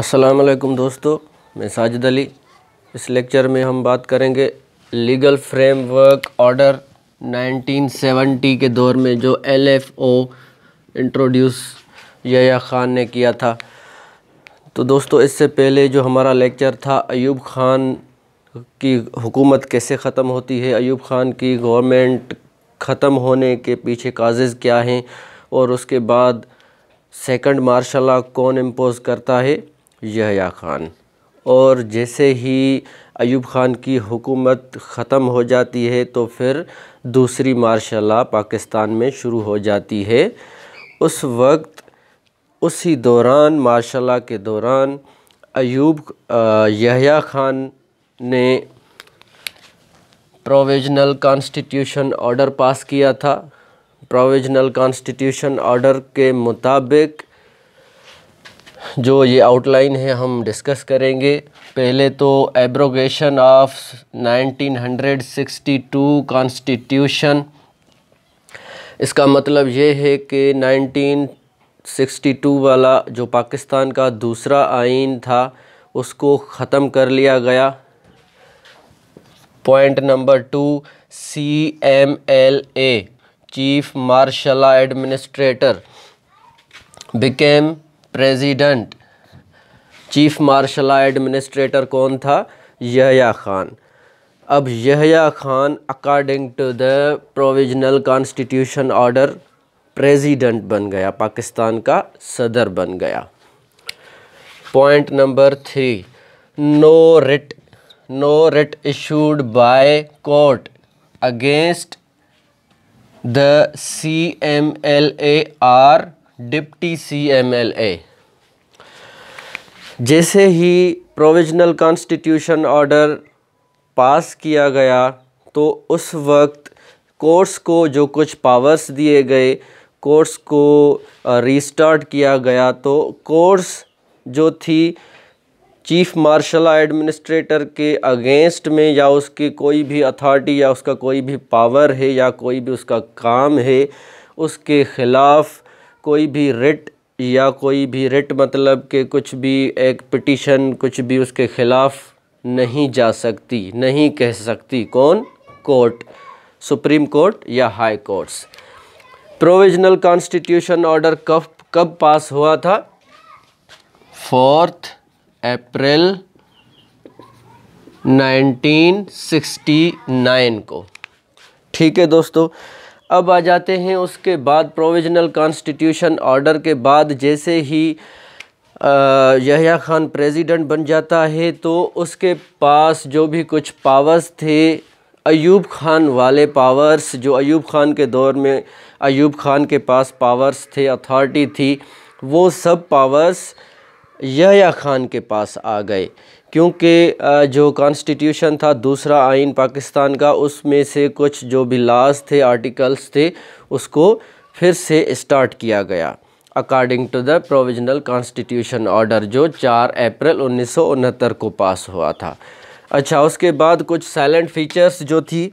अस्सलाम दोस्तों मैं साजिद अली इस लेक्चर में हम बात करेंगे लीगल फ्रेमवर्क ऑर्डर 1970 के दौर में जो एल एफ ओ इंट्रोड्यूस यया ख़ान ने किया था तो दोस्तों इससे पहले जो हमारा लेक्चर था अयूब ख़ान की हुकूमत कैसे ख़त्म होती है अयूब ख़ान की गवर्नमेंट ख़त्म होने के पीछे काजेज़ क्या हैं और उसके बाद सेकंड मार्शल लॉ कौन इम्पोज़ करता है यहया ख़ान और जैसे ही अयूब ख़ान की हुकूमत ख़त्म हो जाती है तो फिर दूसरी मार्शल पाकिस्तान में शुरू हो जाती है उस वक्त उसी दौरान मार्शल के दौरान अयूब यहया ख़ान ने प्रोविजनल कॉन्स्टिट्यूशन ऑर्डर पास किया था प्रोविजनल कॉन्स्टिट्यूशन ऑर्डर के मुताबिक जो ये आउटलाइन है हम डिस्कस करेंगे पहले तो एब्रोगेशन ऑफ 1962 कॉन्स्टिट्यूशन इसका मतलब ये है कि 1962 वाला जो पाकिस्तान का दूसरा आइन था उसको ख़त्म कर लिया गया point number two C M L A chief martial administrator became president chief martial administrator कौन था यहया खान अब Yahya Khan according to the provisional constitution order president बन गया पाकिस्तान का सदर बन गया point number three no writ no writ issued by court against M L A R deputy CMLA जैसे ही प्रोविजनल कॉन्स्टिट्यूशन ऑर्डर पास किया गया तो उस वक्त कोर्ट्स को जो कुछ पावर्स दिए गए कोर्ट्स को रीस्टार्ट किया गया तो कोर्ट्स जो थी चीफ मार्शल एडमिनिस्ट्रेटर के अगेंस्ट में या उसकी कोई भी अथॉरिटी या उसका कोई भी पावर है या कोई भी उसका काम है उसके ख़िलाफ़ कोई भी रिट या कोई भी रिट मतलब के कुछ भी एक पिटिशन कुछ भी उसके ख़िलाफ़ नहीं जा सकती नहीं कह सकती कौन कोर्ट सुप्रीम कोर्ट या high courts provisional constitution order कब कब पास हुआ था फोर्थ अप्रैल 1969 को ठीक है दोस्तों अब आ जाते हैं उसके बाद प्रोविजनल कॉन्स्टिट्यूशन ऑर्डर के बाद जैसे ही यहया ख़ान प्रेसिडेंट बन जाता है तो उसके पास जो भी कुछ पावर्स थे अयूब खान वाले पावर्स जो अयूब खान के दौर में अयूब खान के पास पावर्स थे अथॉरिटी थी वो सब पावर्स या खान के पास आ गए क्योंकि जो कॉन्स्टिट्यूशन था दूसरा आइन पाकिस्तान का उसमें से कुछ जो भी लाज थे आर्टिकल्स थे उसको फिर से स्टार्ट किया गया according to the provisional constitution order जो 4 अप्रैल उन्नीस को पास हुआ था अच्छा उसके बाद कुछ साइलेंट फीचर्स जो थी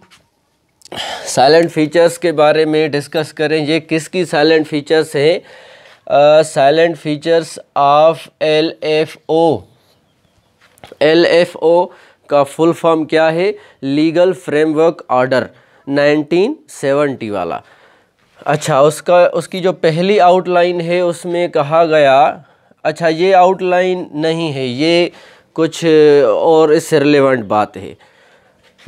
साइलेंट फीचर्स के बारे में डिस्कस करें ये किसकी साइलेंट फीचर्स हैं silent features of L F O L F O का फुल फॉर्म क्या है लीगल फ्रेमवर्क ऑर्डर 1970 वाला अच्छा उसका उसकी जो पहली आउटलाइन है उसमें कहा गया अच्छा ये आउटलाइन नहीं है ये कुछ और इससे रिलेवेंट बात है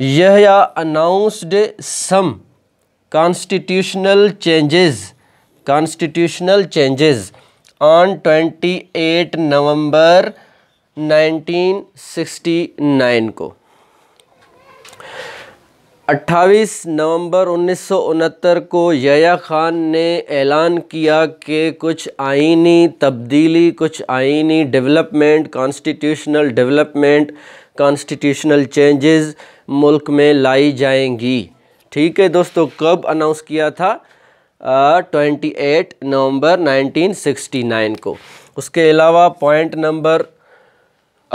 यह announced some constitutional changes twenty eight November 28 November 1969 को 28 नवंबर उन्नीस को यया खान ने ऐलान किया कि कुछ आइनी तब्दीली कुछ आइनी development constitutional development constitutional changes मुल्क में लाई जाएंगी ठीक है दोस्तों कब अनाउंस किया था ट्वेंटी एट नवंबर 1969 को उसके अलावा पॉइंट नंबर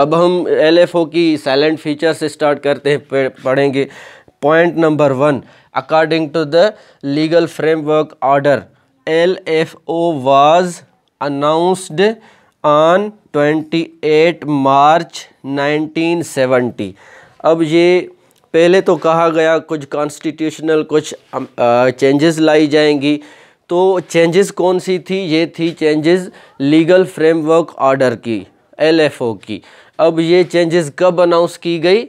अब हम एल एफ ओ की साइलेंट फीचर से स्टार्ट करते हैं पढ़ेंगे point number one according to the legal framework order L F O was announced on 28 March 1970 अब ये पहले तो कहा गया कुछ कॉन्स्टिट्यूशनल कुछ चेंजेस लाई जाएंगी तो चेंजेस कौन सी थी ये थी चेंजेस लीगल फ्रेमवर्क ऑर्डर की एलएफओ की अब ये चेंजेस कब अनाउंस की गई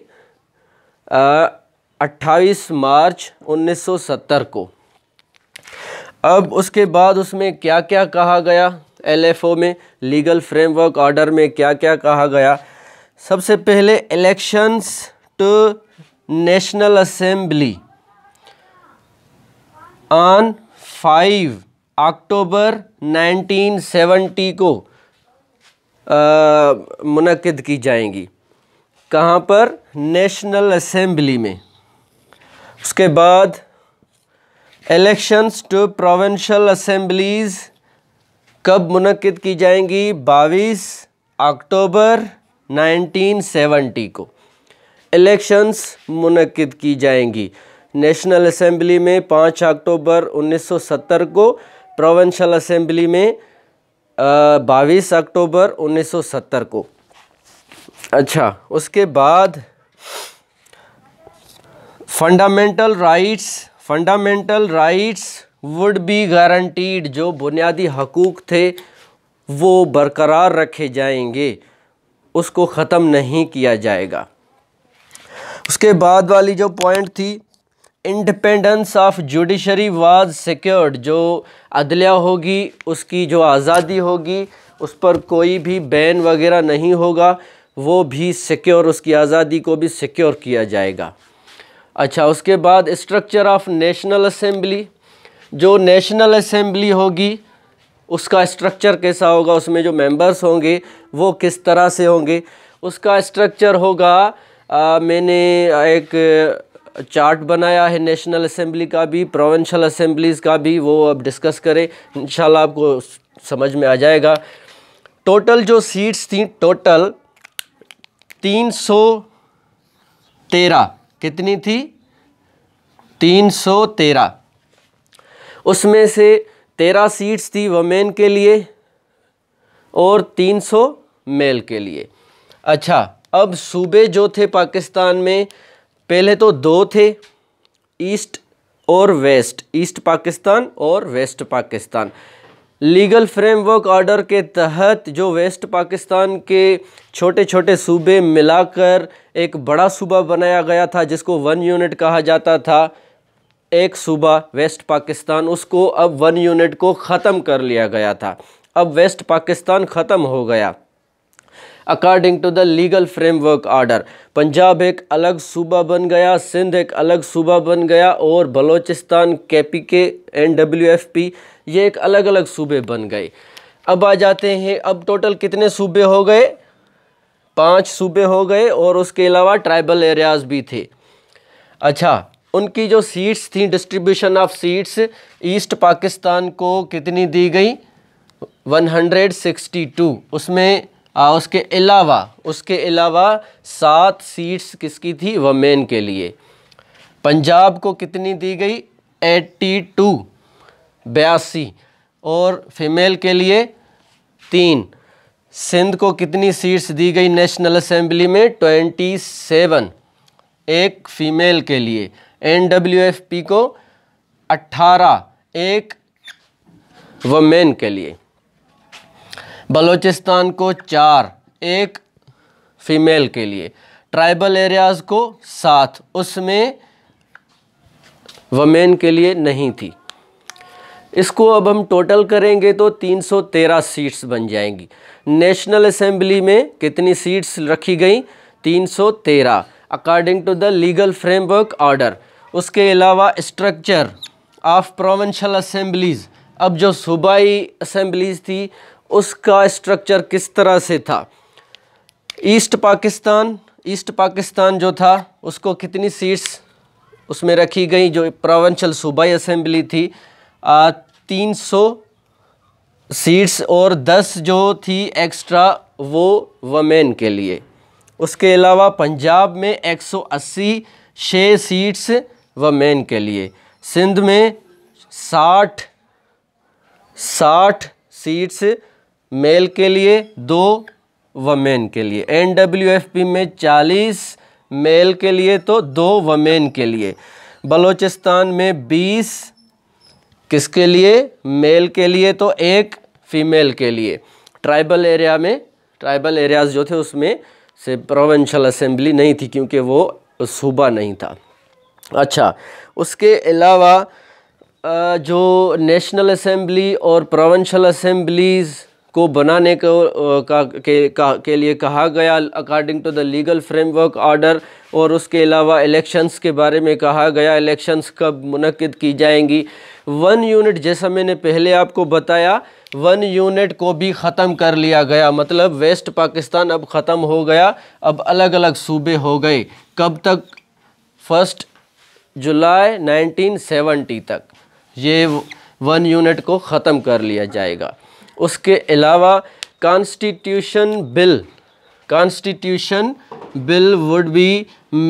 अट्ठाईस मार्च 1970 को अब उसके बाद उसमें क्या क्या कहा गया एलएफओ में लीगल फ्रेमवर्क ऑर्डर में क्या क्या कहा गया सबसे पहले elections to national assembly on five October 1970 को मुनद की जाएंगी कहाँ पर नेशनल असेंबली में उसके बाद इलेक्शंस टू प्रोवेंशल असेंबलीज़ कब मुनद की जाएंगी 22 अक्टूबर 1970 को इलेक्शंस मुनद की जाएंगी नेशनल असेंबली में पाँच अक्टूबर 1970 को प्रोवेंशल असेंबली में बाईस अक्टूबर 1970 को अच्छा उसके बाद fundamental rights fundamental rights would be guaranteed जो बुनियादी हकूक़ थे वो बरकरार रखे जाएंगे उसको ख़त्म नहीं किया जाएगा उसके बाद वाली जो पॉइंट थी independence of judiciary was secured जो अदलिया होगी उसकी जो आज़ादी होगी उस पर कोई भी बैन वगैरह नहीं होगा वो भी सिक्योर उसकी आज़ादी को भी सिक्योर किया जाएगा अच्छा उसके बाद स्ट्रक्चर ऑफ नेशनल असेंबली जो नेशनल असेंबली होगी उसका स्ट्रक्चर कैसा होगा उसमें जो मेंबर्स होंगे वो किस तरह से होंगे उसका स्ट्रक्चर होगा आ, मैंने एक चार्ट बनाया है नेशनल असेंबली का भी प्रोवेंशल असेंबलीज़ का भी वो अब डिस्कस करें इन आपको समझ में आ जाएगा टोटल जो सीट्स थी टोटल तीन सौ तेरह कितनी थी तीन सौ तेरह उसमें से तेरह सीट्स थी वमेन के लिए और तीन सौ मेल के लिए अच्छा अब सूबे जो थे पाकिस्तान में पहले तो दो थे ईस्ट और वेस्ट ईस्ट पाकिस्तान और west Pakistan legal framework order के तहत जो वेस्ट पाकिस्तान के छोटे छोटे सूबे मिलाकर एक बड़ा सूबा बनाया गया था जिसको वन यूनिट कहा जाता था एक सूबा वेस्ट पाकिस्तान उसको अब वन यूनिट को ख़त्म कर लिया गया था अब वेस्ट पाकिस्तान ख़त्म हो गया according to the legal framework order Punjab एक अलग सूबा बन गया सिंध एक अलग सूबा बन गया और बलोचिस्तान के पी के एन डब्ल्यू एफ पी ये एक अलग अलग सूबे बन गए अब आ जाते हैं अब टोटल कितने सूबे हो गए पांच सूबे हो गए और उसके अलावा ट्राइबल एरियाज़ भी थे अच्छा उनकी जो सीट्स थी distribution of seats east Pakistan को कितनी दी गई 162 उसमें आ, उसके अलावा उसके अलावा सात सीट्स किसकी थी वमेन के लिए पंजाब को कितनी दी गई एट्टी टू बयासी और फीमेल के लिए तीन सिंध को कितनी सीट्स दी गई नेशनल असम्बली में ट्वेंटी सेवन एक फीमेल के लिए एन डब्ल्यू एफ पी को अट्ठारह एक वमेन के लिए बलूचिस्तान को चार एक फीमेल के लिए ट्राइबल एरियाज़ को सात उसमें वमेन के लिए नहीं थी इसको अब हम टोटल करेंगे तो 313 सीट्स बन जाएंगी नेशनल असेंबली में कितनी सीट्स रखी गई 313 according to the legal framework order उसके अलावा स्ट्रक्चर ऑफ प्रोवेंशल असेंबलीज़ अब जो सूबाई असम्बलीज थी उसका स्ट्रक्चर किस तरह से था ईस्ट पाकिस्तान ईस्ट पाकिस्तान जो था उसको कितनी सीट्स उसमें रखी गई जो प्रोवेंशल सूबाई असम्बली थी आ, तीन सौ सीट्स और दस जो थी एक्स्ट्रा वो वमेन के लिए उसके अलावा पंजाब में एक सौ अस्सी छः सीट्स वमेन के लिए सिंध में साठ साठ सीट्स मेल के लिए दो वमेन के लिए एन डब्ल्यू एफ पी में चालीस मेल के लिए तो दो वमेन के लिए बलोचिस्तान में बीस किसके लिए मेल के लिए तो एक फीमेल के लिए ट्राइबल एरिया में ट्राइबल एरियाज़ जो थे उसमें से प्रोवेंशल असेंबली नहीं थी क्योंकि वो सूबा नहीं था अच्छा उसके अलावा जो नेशनल असेंबली और प्रोवेंशल असेंबलीज़ को बनाने को का के, का, के लिए कहा गया according to the legal framework order और उसके अलावा इलेक्शंस के बारे में कहा गया इलेक्शंस कब मुनद की जाएंगी वन यूनिट जैसा मैंने पहले आपको बताया वन यूनिट को भी ख़त्म कर लिया गया मतलब वेस्ट पाकिस्तान अब ख़त्म हो गया अब अलग अलग सूबे हो गए कब तक फर्स्ट जुलाई 1970 तक ये वन यूनिट को ख़त्म कर लिया जाएगा उसके अलावा constitution bill constitution bill would be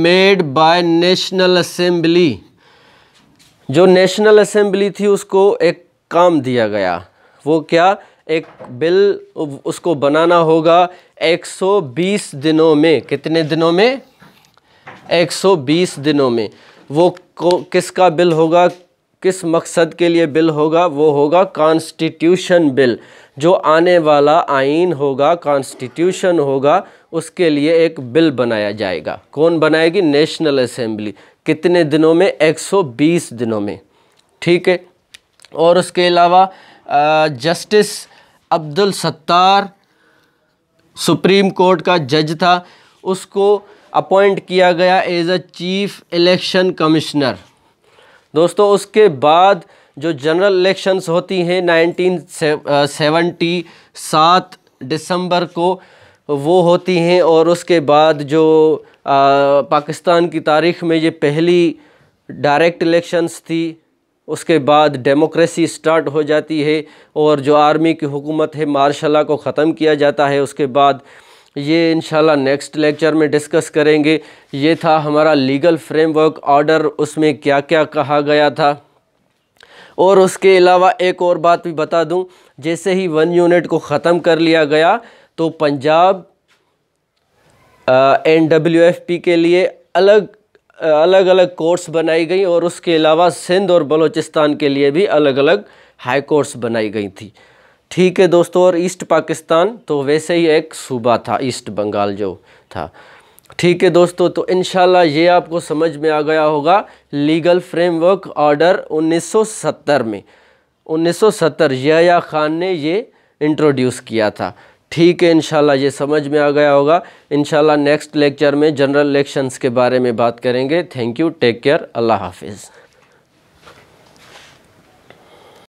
made by national assembly जो नेशनल असेंबली थी उसको एक काम दिया गया वो क्या एक बिल उसको बनाना होगा 120 दिनों में कितने दिनों में 120 दिनों में वो किसका बिल होगा किस मकसद के लिए बिल होगा वो होगा कॉन्स्टिट्यूशन बिल जो आने वाला आइन होगा कॉन्स्टिट्यूशन होगा उसके लिए एक बिल बनाया जाएगा कौन बनाएगी नेशनल असेंबली कितने दिनों में 120 दिनों में ठीक है और उसके अलावा justice Abdul Sattar supreme court का जज था उसको अपॉइंट किया गया as a chief election commissioner दोस्तों उसके बाद जो जनरल इलेक्शंस होती हैं नाइनटीन सेवेंटी सात दिसंबर को वो होती हैं और उसके बाद जो आ, पाकिस्तान की तारीख में ये पहली डायरेक्ट इलेक्शंस थी उसके बाद डेमोक्रेसी स्टार्ट हो जाती है और जो आर्मी की हुकूमत है मार्शला को ख़त्म किया जाता है उसके बाद ये इन नेक्स्ट लेक्चर में डिस्कस करेंगे ये था हमारा लीगल फ्रेमवर्क ऑर्डर उसमें क्या क्या कहा गया था और उसके अलावा एक और बात भी बता दूं जैसे ही वन यूनिट को ख़त्म कर लिया गया तो Punjab N W F P के लिए अलग अलग अलग कोर्ट्स बनाई गई और उसके अलावा सिंध और बलूचिस्तान के लिए भी अलग अलग हाई कोर्ट्स बनाई गई थी ठीक है दोस्तों और ईस्ट पाकिस्तान तो वैसे ही एक सूबा था ईस्ट बंगाल जो था ठीक है दोस्तों तो इन ये आपको समझ में आ गया होगा लीगल फ्रेमवर्क ऑर्डर 1970 में 1970 सत्तर खान ने ये इंट्रोड्यूस किया था ठीक है इनशाला ये समझ में आ गया होगा इन नेक्स्ट लेक्चर में जनरल इलेक्शंस के बारे में बात करेंगे थैंक यू टेक केयर अल्लाह हाफिज़